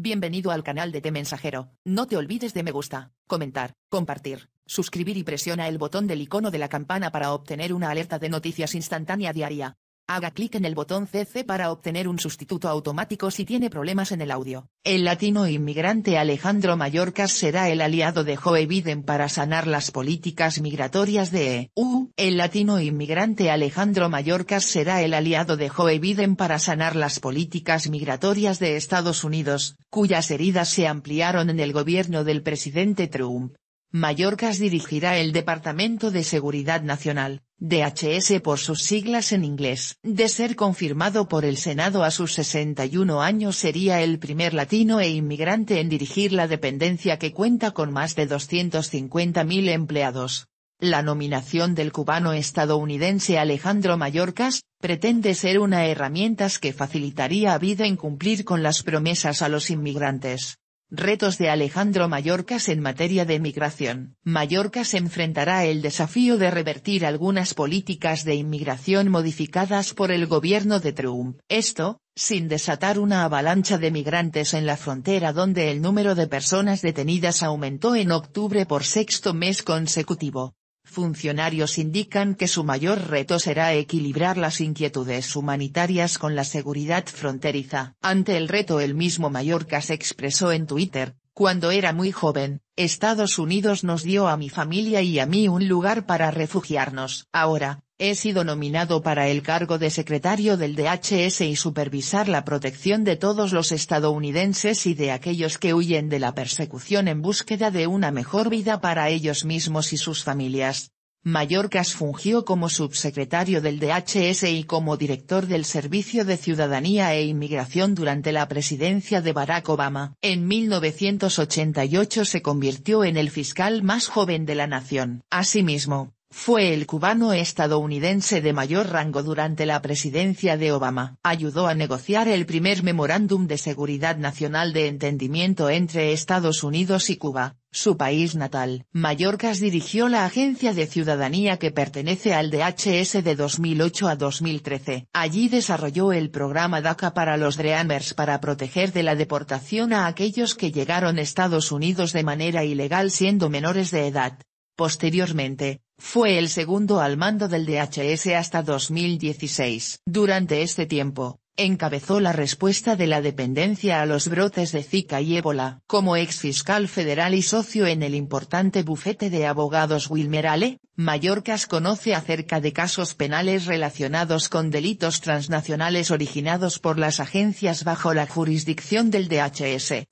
Bienvenido al canal de Te Mensajero. No te olvides de me gusta, comentar, compartir, suscribir y presiona el botón del icono de la campana para obtener una alerta de noticias instantánea diaria. Haga clic en el botón CC para obtener un sustituto automático si tiene problemas en el audio. El latino inmigrante Alejandro Mallorcas será el aliado de Joe Biden para sanar las políticas migratorias de EU. El latino inmigrante Alejandro Mallorcas será el aliado de Joe Biden para sanar las políticas migratorias de Estados Unidos, cuyas heridas se ampliaron en el gobierno del presidente Trump. Mallorcas dirigirá el Departamento de Seguridad Nacional, DHS por sus siglas en inglés. De ser confirmado por el Senado a sus 61 años sería el primer latino e inmigrante en dirigir la dependencia que cuenta con más de 250.000 empleados. La nominación del cubano estadounidense Alejandro Mallorcas, pretende ser una herramienta que facilitaría a vida en cumplir con las promesas a los inmigrantes. Retos de Alejandro Mallorcas en materia de migración. Mallorcas enfrentará el desafío de revertir algunas políticas de inmigración modificadas por el gobierno de Trump. Esto, sin desatar una avalancha de migrantes en la frontera donde el número de personas detenidas aumentó en octubre por sexto mes consecutivo. Funcionarios indican que su mayor reto será equilibrar las inquietudes humanitarias con la seguridad fronteriza. Ante el reto el mismo Mallorca se expresó en Twitter, cuando era muy joven, Estados Unidos nos dio a mi familia y a mí un lugar para refugiarnos. Ahora, He sido nominado para el cargo de secretario del DHS y supervisar la protección de todos los estadounidenses y de aquellos que huyen de la persecución en búsqueda de una mejor vida para ellos mismos y sus familias. Mallorcas fungió como subsecretario del DHS y como director del Servicio de Ciudadanía e Inmigración durante la presidencia de Barack Obama. En 1988 se convirtió en el fiscal más joven de la nación. Asimismo, fue el cubano estadounidense de mayor rango durante la presidencia de Obama. Ayudó a negociar el primer memorándum de seguridad nacional de entendimiento entre Estados Unidos y Cuba, su país natal. Mallorca dirigió la Agencia de Ciudadanía que pertenece al DHS de 2008 a 2013. Allí desarrolló el programa DACA para los DREAMers para proteger de la deportación a aquellos que llegaron a Estados Unidos de manera ilegal siendo menores de edad. Posteriormente, fue el segundo al mando del DHS hasta 2016. Durante este tiempo, encabezó la respuesta de la dependencia a los brotes de Zika y ébola. Como ex fiscal federal y socio en el importante bufete de abogados Wilmerale, Mallorcas conoce acerca de casos penales relacionados con delitos transnacionales originados por las agencias bajo la jurisdicción del DHS.